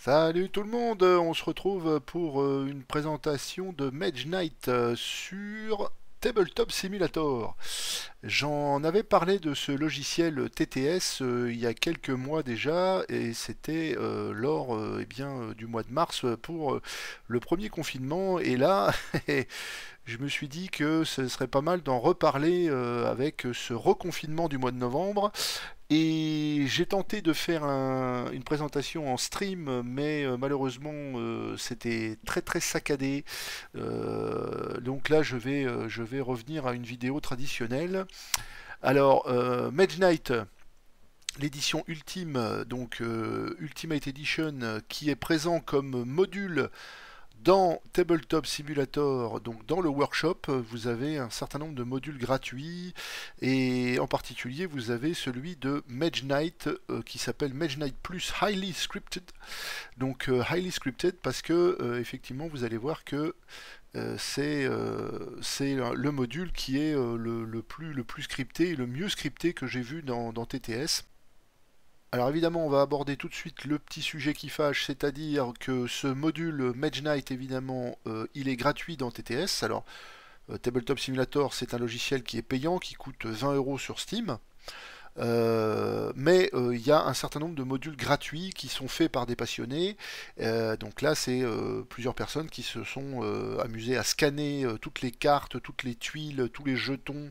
Salut tout le monde, on se retrouve pour euh, une présentation de Mage Knight euh, sur Tabletop Simulator. J'en avais parlé de ce logiciel TTS euh, il y a quelques mois déjà et c'était lors eh bien, du mois de mars pour le premier confinement et là je me suis dit que ce serait pas mal d'en reparler avec ce reconfinement du mois de novembre et j'ai tenté de faire une présentation en stream, mais euh, malheureusement euh, c'était très très saccadé. Euh, donc là je vais, je vais revenir à une vidéo traditionnelle. Alors, Mage Knight, l'édition ultime, donc Ultimate Edition, qui est présent comme module dans Tabletop Simulator, donc dans le workshop, vous avez un certain nombre de modules gratuits et en particulier vous avez celui de Mage Knight euh, qui s'appelle Mage Knight Plus Highly Scripted. Donc euh, Highly Scripted parce que euh, effectivement vous allez voir que c'est le module qui est le, plus, le plus scripté, le mieux scripté que j'ai vu dans TTS. Alors évidemment, on va aborder tout de suite le petit sujet qui fâche, c'est-à-dire que ce module Mage Knight, évidemment, euh, il est gratuit dans TTS. Alors, euh, Tabletop Simulator, c'est un logiciel qui est payant, qui coûte 20 euros sur Steam. Euh, mais euh, il y a un certain nombre de modules gratuits qui sont faits par des passionnés. Euh, donc là, c'est plusieurs personnes qui se sont amusées à scanner toutes les cartes, toutes les tuiles, tous les jetons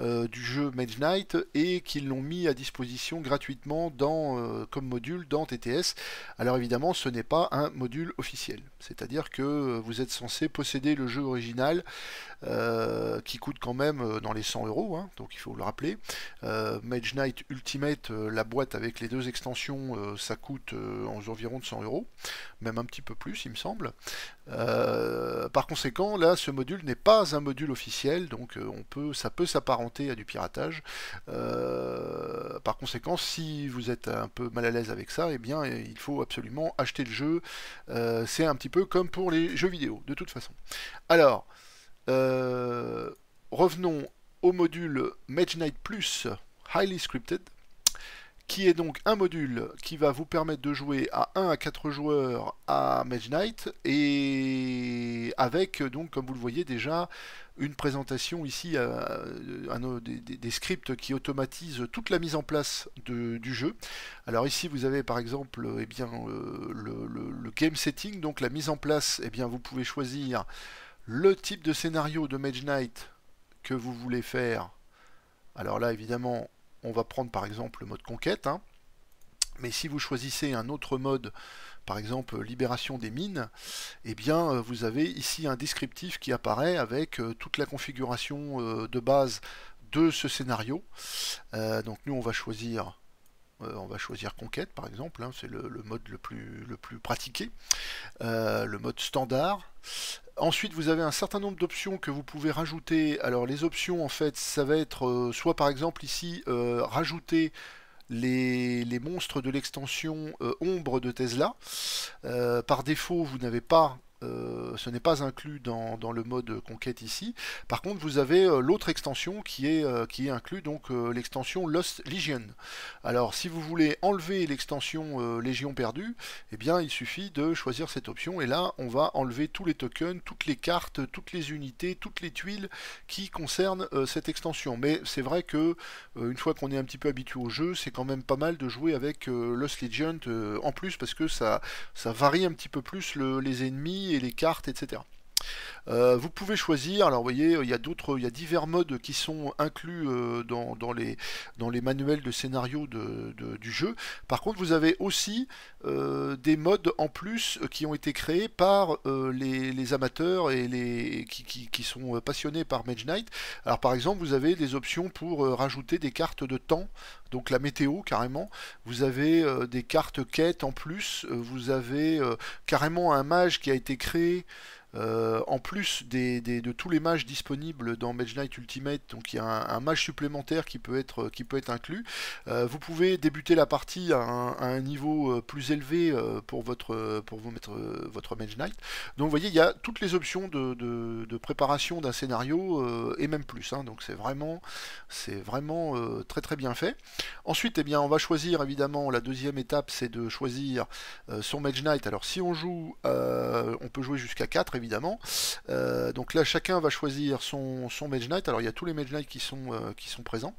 du jeu Mage Knight et qui l'ont mis à disposition gratuitement dans, comme module dans TTS. Alors évidemment, ce n'est pas un module officiel. C'est-à-dire que vous êtes censé posséder le jeu original qui coûte quand même dans les 100 euros, hein, donc il faut le rappeler. Mage Knight Ultimate, euh, la boîte avec les deux extensions, euh, ça coûte euh, environ 100 euros, même un petit peu plus, il me semble. par conséquent, là, ce module n'est pas un module officiel, donc on peut, ça peut s'apparenter à du piratage. par conséquent, si vous êtes un peu mal à l'aise avec ça, et eh bien, il faut absolument acheter le jeu. C'est un petit peu comme pour les jeux vidéo, de toute façon. Alors, revenons au module Mage Knight Plus Highly Scripted, qui est donc un module qui va vous permettre de jouer à 1 à 4 joueurs à Mage Knight et avec donc comme vous le voyez déjà une présentation ici euh, euh, des, scripts qui automatisent toute la mise en place du jeu. Alors ici vous avez par exemple euh, eh bien, le, game setting, donc la mise en place, eh bien, vous pouvez choisir le type de scénario de Mage Knight que vous voulez faire. Alors là évidemment on va prendre par exemple le mode conquête. Hein. Mais si vous choisissez un autre mode, par exemple euh, libération des mines, eh bien euh, vous avez ici un descriptif qui apparaît avec euh, toute la configuration de base de ce scénario. donc nous on va choisir euh, on va choisir conquête par exemple, hein, c'est le, mode le plus, le plus pratiqué, euh, le mode standard. Ensuite, vous avez un certain nombre d'options que vous pouvez rajouter. Alors les options, en fait, ça va être euh, soit par exemple ici, rajouter les, monstres de l'extension Ombre de Tesla. par défaut, vous n'avez pas euh, ce n'est pas inclus dans, le mode conquête ici. Par contre, vous avez euh, l'autre extension qui est, euh, qui inclus, donc l'extension Lost Legion. Alors, si vous voulez enlever l'extension Légion perdue, eh bien, il suffit de choisir cette option. Et là, on va enlever tous les tokens, toutes les cartes, toutes les unités, toutes les tuiles qui concernent cette extension. Mais c'est vrai que une fois qu'on est un petit peu habitué au jeu, c'est quand même pas mal de jouer avec Lost Legion en plus parce que ça, ça varie un petit peu plus les ennemis et les cartes, etc. Euh, vous pouvez choisir, alors vous voyez, il y a d'autres, il y divers modes qui sont inclus euh, dans, les, dans, les, manuels de scénario du jeu. Par contre, vous avez aussi euh, des modes en plus qui ont été créés par les, amateurs et les qui, sont passionnés par Mage Knight. Alors par exemple, vous avez des options pour rajouter des cartes de temps, donc la météo carrément. Vous avez des cartes quêtes en plus. vous avez carrément un mage qui a été créé. Euh, en plus de tous les matchs disponibles dans Mage Knight Ultimate, donc il y a un, match supplémentaire qui peut être, qui peut être inclus. Euh, vous pouvez débuter la partie à un, niveau euh, plus élevé pour votre, pour vous mettre, votre Mage Knight. Donc vous voyez, il y a toutes les options de, préparation d'un scénario et même plus. Hein. donc c'est vraiment, c'est vraiment très très bien fait. Ensuite, eh bien, on va choisir évidemment la deuxième étape, c'est de choisir son Mage Knight. Alors si on joue, on peut jouer jusqu'à 4 euh, donc là, chacun va choisir son, son Mage Knight. Alors il y a tous les Mage Knights qui sont, euh, présents.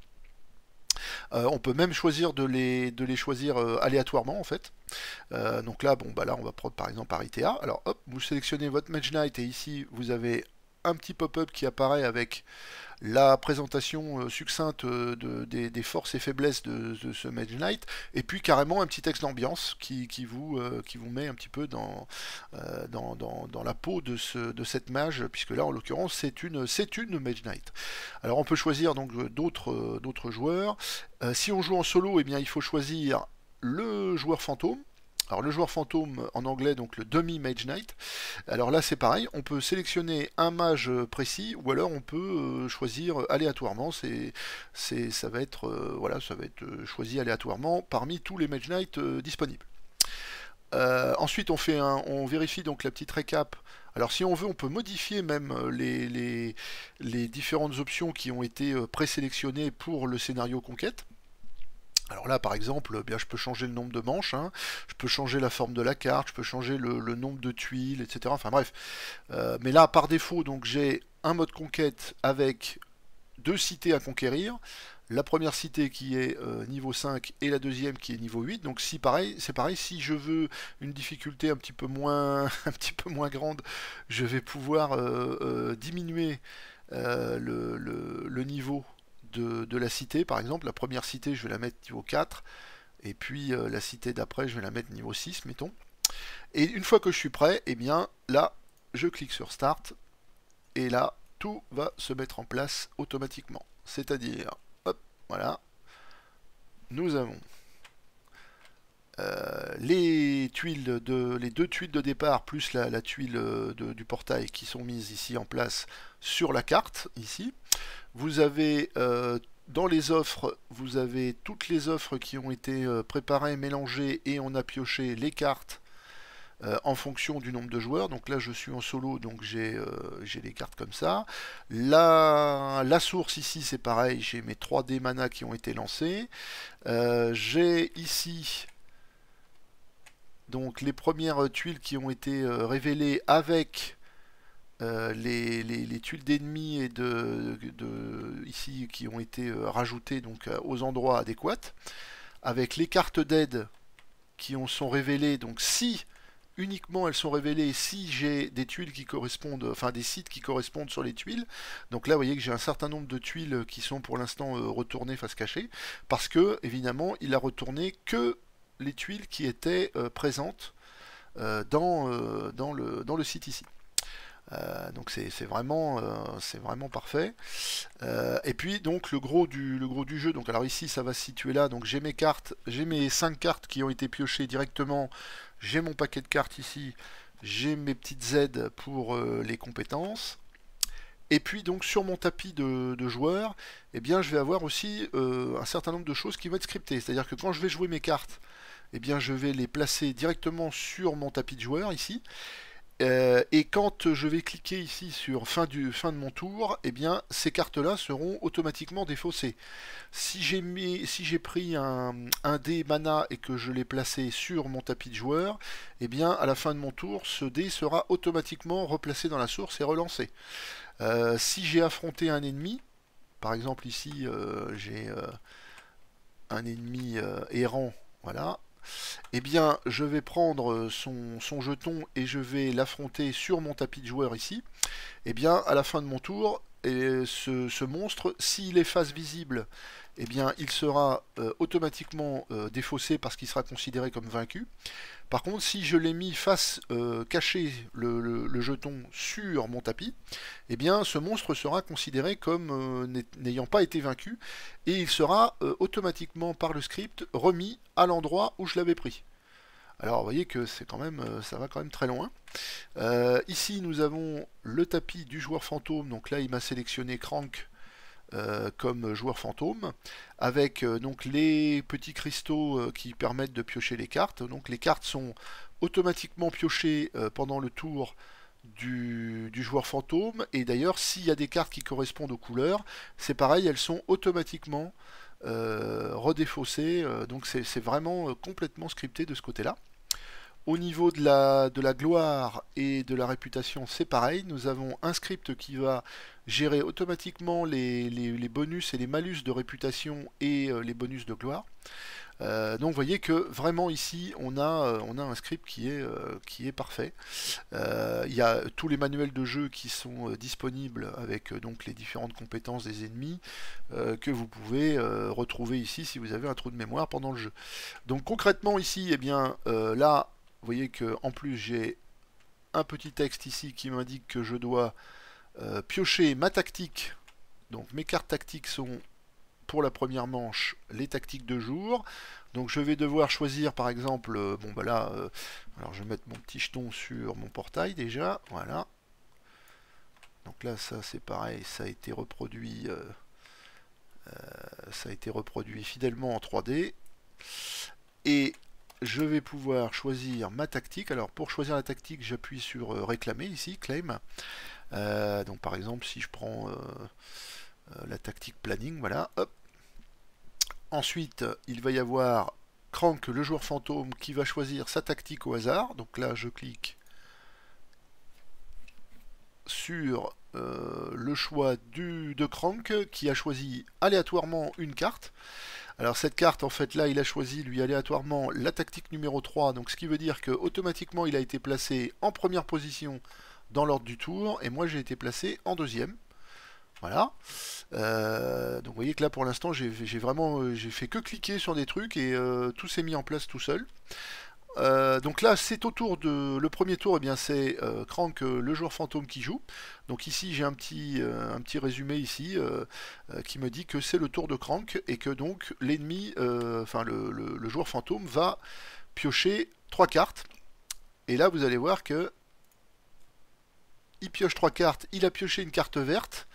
Euh, on peut même choisir de les, choisir aléatoirement en fait. donc là, bon, bah là, on va prendre par exemple ITA. Alors hop, vous sélectionnez votre Mage Knight et ici vous avez un petit pop-up qui apparaît avec la présentation euh, succincte euh, des, forces et faiblesses de, ce Mage Knight, et puis carrément un petit texte d'ambiance qui, vous, euh, qui vous met un petit peu dans, dans, la peau de, ce, de cette mage, puisque là en l'occurrence c'est une, c'est une Mage Knight. Alors on peut choisir donc d'autres, d'autres joueurs. si on joue en solo, eh bien, il faut choisir le joueur fantôme, alors le joueur fantôme en anglais, donc le demi-mage knight. Alors là c'est pareil, on peut sélectionner un mage précis ou alors on peut euh, choisir aléatoirement, c'est, ça va être euh, voilà, ça va être euh, choisi aléatoirement parmi tous les mage knights disponibles. ensuite, on, fait un, on vérifie donc la petite récap. Alors, si on veut, on peut modifier même les, les, les différentes options qui ont été présélectionnées pour le scénario conquête. Alors là, par exemple, eh bien, je peux changer le nombre de manches, hein. je peux changer la forme de la carte, je peux changer le, nombre de tuiles, etc. Enfin bref. Euh, mais là, par défaut, donc j'ai un mode conquête avec deux cités à conquérir. La première cité qui est euh, niveau 5 et la deuxième qui est niveau 8. Donc si pareil, c'est pareil, si je veux une difficulté un petit peu moins, un petit peu moins grande, je vais pouvoir euh, diminuer le, niveau de, la cité, par exemple. La première cité, je vais la mettre niveau 4. Et puis euh, la cité d'après, je vais la mettre niveau 6, mettons. Et une fois que je suis prêt, eh bien là, je clique sur Start. Et là, tout va se mettre en place automatiquement. C'est-à-dire, hop, voilà, nous avons euh, les tuiles de les deux tuiles de départ plus la, la tuile euh, du portail qui sont mises ici en place sur la carte ici vous avez euh, dans les offres, vous avez toutes les offres qui ont été euh, préparées, mélangées et on a pioché les cartes euh, en fonction du nombre de joueurs. Donc là, je suis en solo, donc j'ai les cartes comme ça. La, la source ici, c'est pareil, j'ai mes 3 d mana qui ont été lancés. j'ai ici donc les premières tuiles qui ont été révélées avec euh, les, tuiles d'ennemis et de, ici qui ont été euh, rajoutées donc euh, aux endroits adéquats, avec les cartes d'aide qui en sont révélées. Donc si uniquement elles sont révélées si j'ai des tuiles qui correspondent, enfin des sites qui correspondent sur les tuiles. Donc là, vous voyez que j'ai un certain nombre de tuiles qui sont pour l'instant retournées face cachée, parce que évidemment, il a retourné que les tuiles qui étaient présentes dans, dans, le, dans le site ici. Euh, donc c'est vraiment, euh, vraiment parfait. Euh, et puis donc le gros, du, le gros du jeu, donc alors ici ça va se situer là, donc j'ai mes cartes, j'ai mes 5 cartes qui ont été piochées directement, j'ai mon paquet de cartes ici, j'ai mes petites Z pour les compétences. Et puis donc sur mon tapis de, de eh bien je vais avoir aussi un certain nombre de choses qui vont être scriptées. C'est-à-dire que quand je vais jouer mes cartes, eh bien je vais les placer directement sur mon tapis de joueur ici. Euh, et quand je vais cliquer ici sur fin, du, fin de mon tour, eh bien ces cartes-là seront automatiquement défaussées. Si j'ai si pris un, un, dé mana et que je l'ai placé sur mon tapis de joueur, eh bien à la fin de mon tour, ce dé sera automatiquement replacé dans la source et relancé. Euh, si j'ai affronté un ennemi, par exemple ici euh, j'ai un ennemi errant, voilà, eh bien je vais prendre euh, son, jeton et je vais l'affronter sur mon tapis de joueur ici, eh bien à la fin de mon tour, et ce monstre, s'il est face visible, eh bien, il sera euh, automatiquement euh, défaussé parce qu'il sera considéré comme vaincu. Par contre, si je l'ai mis face euh, caché le, jeton sur mon tapis, eh bien, ce monstre sera considéré comme n'ayant pas été vaincu et il sera automatiquement par le script remis à l'endroit où je l'avais pris. Alors vous voyez que c'est quand même, ça va quand même très loin. ici nous avons le tapis du joueur fantôme, donc là il m'a sélectionné Crank euh, comme joueur fantôme, avec euh, donc les petits cristaux euh, qui permettent de piocher les cartes. Donc les cartes sont automatiquement piochées pendant le tour du, du joueur fantôme. Et d'ailleurs, s'il y a des cartes qui correspondent aux couleurs, c'est pareil, elles sont automatiquement redéfaussées. donc c'est vraiment complètement scripté de ce côté-là. Au niveau de la, de la gloire et de la réputation, c'est pareil. Nous avons un script qui va gérer automatiquement les, bonus et les malus de réputation et euh, les bonus de gloire. Euh, donc vous voyez que vraiment ici on a, euh, on a un script qui est, qui est parfait. Il y a tous les manuels de jeu qui sont disponibles avec donc les différentes compétences des ennemis que vous pouvez retrouver ici si vous avez un trou de mémoire pendant le jeu. Donc concrètement ici, et eh bien là vous voyez que en plus j'ai un petit texte ici qui m'indique que je dois euh, piocher ma tactique. Donc mes cartes tactiques sont pour la première manche les tactiques de jour. Donc je vais devoir choisir par exemple, euh, bon bah là, euh, alors je vais mettre mon petit jeton sur mon portail déjà, voilà. Donc là ça c'est pareil, ça a été reproduit, ça a été reproduit fidèlement en 3D. Et je vais pouvoir choisir ma tactique. Alors pour choisir la tactique, j'appuie sur euh, réclamer ici, claim. Euh, donc par exemple, si je prends euh, la tactique planning, voilà, Ensuite, il va y avoir Crank, le joueur fantôme, qui va choisir sa tactique au hasard. Donc là, je clique sur le choix du, de Crank, qui a choisi aléatoirement une carte. Alors cette carte, en fait, là, il a choisi, lui, aléatoirement, la tactique numéro 3. Donc ce qui veut dire qu'automatiquement il a été placé en première position dans l'ordre du tour. Et moi, j'ai été placé en deuxième. Voilà. Euh, donc vous voyez que là pour l'instant j'ai vraiment euh, j'ai fait que cliquer sur des trucs et euh, tout s'est mis en place tout seul. Euh, donc là, c'est au tour de le premier tour. Eh bien, c'est euh, Crank, euh, le joueur fantôme, qui joue. Donc ici, j'ai un petit un petit résumé ici qui me dit que c'est le tour de Crank et que donc l'ennemi, enfin le, le, joueur fantôme va piocher 3 cartes. Et là, vous allez voir que il pioche 3 cartes. Il a pioché une carte verte.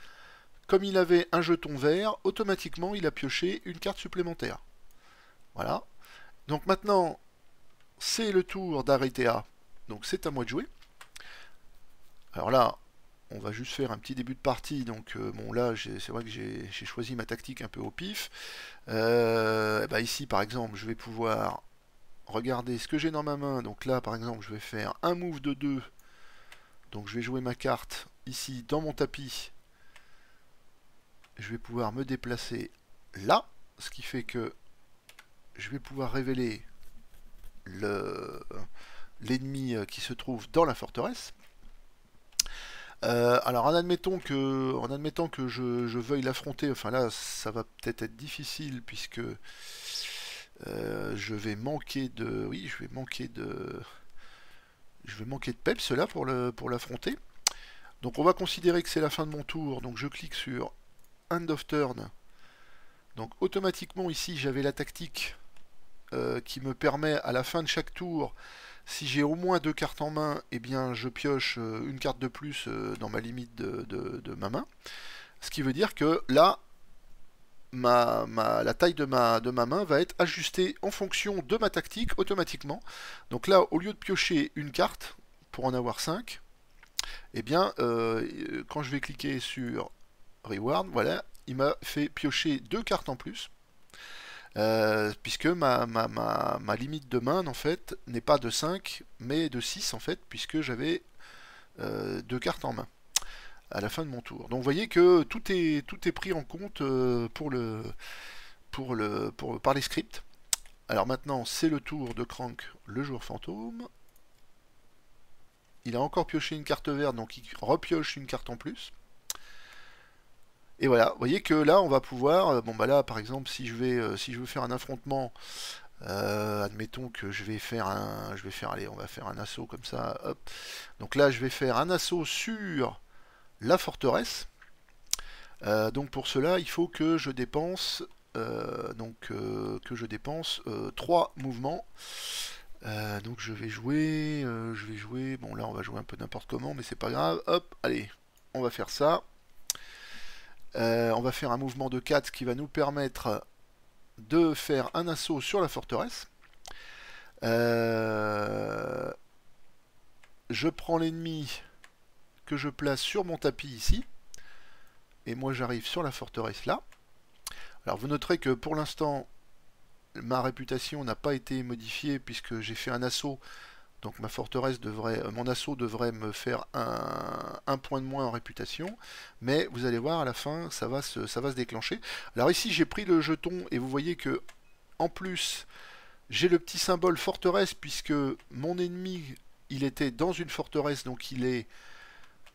Comme il avait un jeton vert, automatiquement, il a pioché une carte supplémentaire. Voilà. Donc maintenant, c'est le tour d'Aretea. Donc c'est à moi de jouer. Alors là, on va juste faire un petit début de partie. Donc euh, bon là, c'est vrai que j'ai choisi ma tactique un peu au pif. Euh, eh ben, ici par exemple, je vais pouvoir regarder ce que j'ai dans ma main. Donc là par exemple, je vais faire un move de 2. Donc je vais jouer ma carte ici dans mon tapis. Je vais pouvoir me déplacer là. Ce qui fait que je vais pouvoir révéler l'ennemi euh, qui se trouve dans la forteresse. Euh, alors en admettant que, en admettant que je, veuille l'affronter, enfin là ça va peut-être être difficile puisque euh, je vais manquer de, oui je vais manquer de, je vais manquer de peps là pour le, pour l'affronter. Donc on va considérer que c'est la fin de mon tour, donc je clique sur End of Turn. Donc automatiquement ici j'avais la tactique euh, qui me permet à la fin de chaque tour, si j'ai au moins deux cartes en main, et eh bien je pioche euh, une carte de plus euh, dans ma limite de, de, ma main. Ce qui veut dire que là, ma, la taille de ma, de ma main va être ajustée en fonction de ma tactique automatiquement. Donc là, au lieu de piocher une carte pour en avoir 5, et eh bien quand je vais cliquer sur Reward, voilà, il m'a fait piocher deux cartes en plus. Euh, puisque ma, ma, ma, limite de main en fait n'est pas de 5 mais de 6 en fait puisque j'avais euh, deux cartes en main à la fin de mon tour. Donc vous voyez que tout est, tout est pris en compte euh, pour le, pour le, pour, par les scripts. Alors maintenant c'est le tour de Crank le joueur fantôme. Il a encore pioché une carte verte, donc il repioche une carte en plus. Et voilà, vous voyez que là, on va pouvoir... Euh, bon, bah là, par exemple, si je, vais, euh, si je veux faire un affrontement... Euh, admettons que je vais faire un, je vais faire, allez, on va faire un assaut comme ça. Hop. Donc là, je vais faire un assaut sur la forteresse. donc pour cela, il faut que je dépense, donc que je dépense 3 mouvements. donc je vais jouer, je vais jouer. Bon là, on va jouer un peu n'importe comment, mais c'est pas grave. Hop, allez, on va faire ça. Euh, on va faire un mouvement de 4 qui va nous permettre de faire un assaut sur la forteresse. Euh, je prends l'ennemi que je place sur mon tapis ici. Et moi j'arrive sur la forteresse là. Alors vous noterez que pour l'instant ma réputation n'a pas été modifiée puisque j'ai fait un assaut donc ma forteresse devrait, euh, mon assaut devrait me faire un, point de moins en réputation, mais vous allez voir à la fin ça va se, ça va se déclencher. Alors ici j'ai pris le jeton et vous voyez que en plus j'ai le petit symbole forteresse puisque mon ennemi il était dans une forteresse donc il est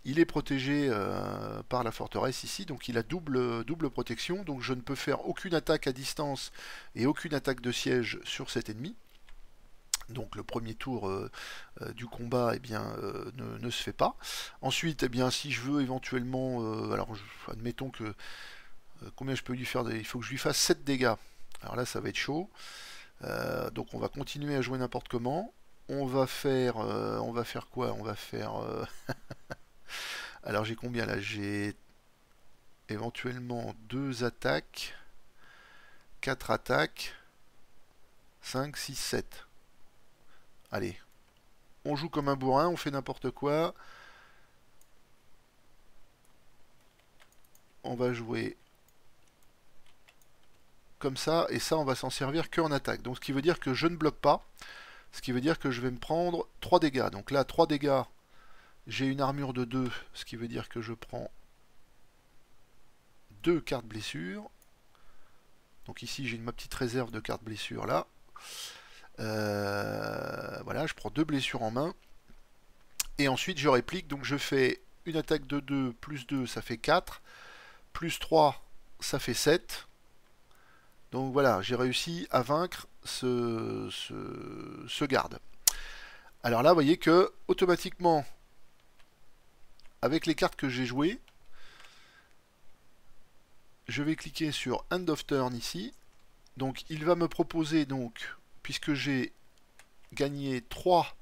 il est protégé euh, par la forteresse ici, donc il a double, double protection, donc je ne peux faire aucune attaque à distance et aucune attaque de siège sur cet ennemi. Donc le premier tour euh, euh, du combat eh bien, euh, ne, se fait pas. Ensuite, eh bien, si je veux éventuellement... alors admettons que... combien je peux lui faire Il faut que je lui fasse 7 dégâts. Alors là, ça va être chaud. donc on va continuer à jouer n'importe comment. On va faire... on va faire quoi On va faire... alors j'ai combien là J'ai éventuellement 2 attaques, 4 attaques, 5, 6, 7. Allez, on joue comme un bourrin, on fait n'importe quoi. On va jouer comme ça, et ça on va s'en servir que en attaque. Donc ce qui veut dire que je ne bloque pas, ce qui veut dire que je vais me prendre 3 dégâts. Donc là, 3 dégâts, j'ai une armure de 2, ce qui veut dire que je prends 2 cartes blessures. Donc ici j'ai ma petite réserve de cartes blessures là. Euh, voilà, je prends deux blessures en main. Et ensuite, je réplique. Donc, je fais une attaque de 2 plus 2, ça fait 4. Plus 3, ça fait 7. Donc voilà, j'ai réussi à vaincre ce, ce, ce, garde. Alors là, vous voyez que automatiquement, avec les cartes que j'ai jouées, je vais cliquer sur End of Turn ici. Donc il va me proposer donc puisque j'ai gagné 3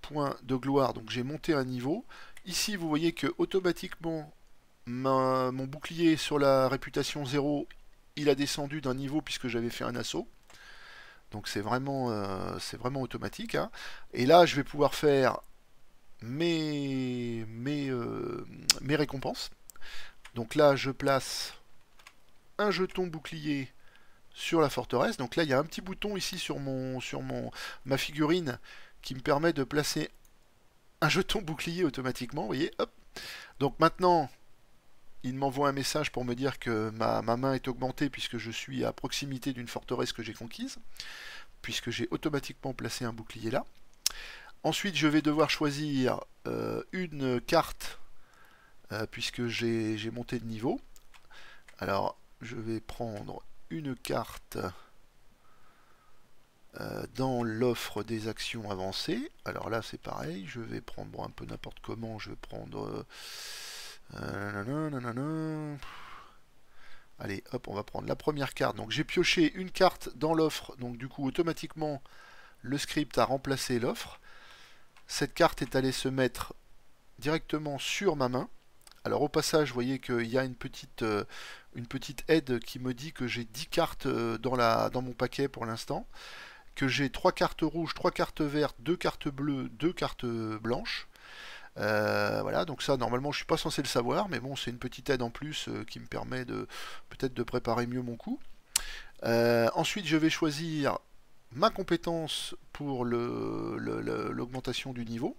points de gloire, donc j'ai monté un niveau. Ici, vous voyez que automatiquement, mon bouclier sur la réputation 0, il a descendu d'un niveau puisque j'avais fait un assaut. Donc c'est vraiment, euh, vraiment automatique. Hein. Et là, je vais pouvoir faire mes, euh, mes récompenses. Donc là, je place un jeton bouclier sur la forteresse. Donc là, il y a un petit bouton ici sur, mon, sur mon, ma figurine qui me permet de placer un jeton bouclier automatiquement. Vous voyez, hop. Donc maintenant, il m'envoie un message pour me dire que ma, main est augmentée puisque je suis à proximité d'une forteresse que j'ai conquise, puisque j'ai automatiquement placé un bouclier là. Ensuite, je vais devoir choisir euh, une carte euh, puisque j'ai monté de niveau. Alors, je vais prendre une carte euh, dans l'offre des actions avancées. Alors là, c'est pareil, je vais prendre un peu n'importe comment, je vais prendre... Euh, euh, Allez, hop, on va prendre la première carte. Donc j'ai pioché une carte dans l'offre, donc du coup, automatiquement, le script a remplacé l'offre. Cette carte est allée se mettre directement sur ma main. Alors au passage, vous voyez qu'il y a une petite, euh, une petite aide qui me dit que j'ai 10 cartes euh, dans, la, dans mon paquet pour l'instant, que j'ai 3 cartes rouges, 3 cartes vertes, 2 cartes bleues, 2 cartes blanches. Euh, voilà, donc ça normalement je suis pas censé le savoir, mais bon c'est une petite aide en plus qui me permet de peut-être de préparer mieux mon coup. ensuite je vais choisir ma compétence pour l'augmentation du niveau.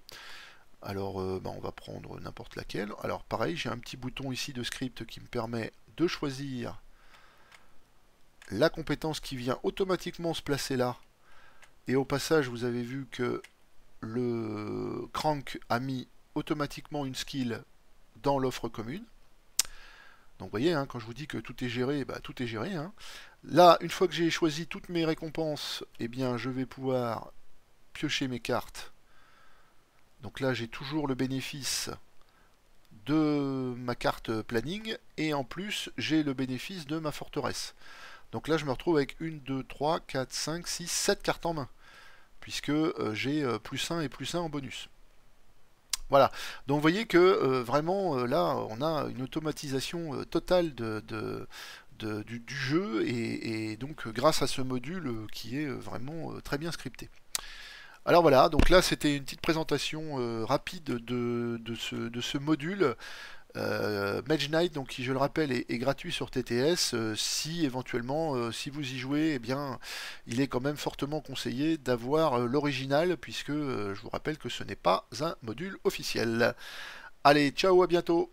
Alors euh, bah, on va prendre n'importe laquelle. Alors pareil, j'ai un petit bouton ici de script qui me permet de choisir la compétence qui vient automatiquement se placer là. Et au passage, vous avez vu que le crank a mis automatiquement une skill dans l'offre commune. Donc vous voyez, hein, quand je vous dis que tout est géré, bah, tout est géré. Hein. Là, une fois que j'ai choisi toutes mes récompenses, eh bien, je vais pouvoir piocher mes cartes donc là, j'ai toujours le bénéfice de ma carte planning et en plus, j'ai le bénéfice de ma forteresse. Donc là, je me retrouve avec 1, 2, 3, 4, 5, 6, 7 cartes en main puisque euh, j'ai euh, plus 1 et plus 1 en bonus. Voilà, donc vous voyez que euh, vraiment là on a une automatisation totale de, du, jeu et, donc grâce à ce module qui est vraiment très bien scripté. Alors voilà, donc là c'était une petite présentation euh, rapide de, ce, module. Euh, Mage Knight, donc, qui je le rappelle est, gratuit sur TTS, euh, si éventuellement, euh, si vous y jouez, eh bien, il est quand même fortement conseillé d'avoir l'original, puisque je vous rappelle que ce n'est pas un module officiel. Allez, ciao, à bientôt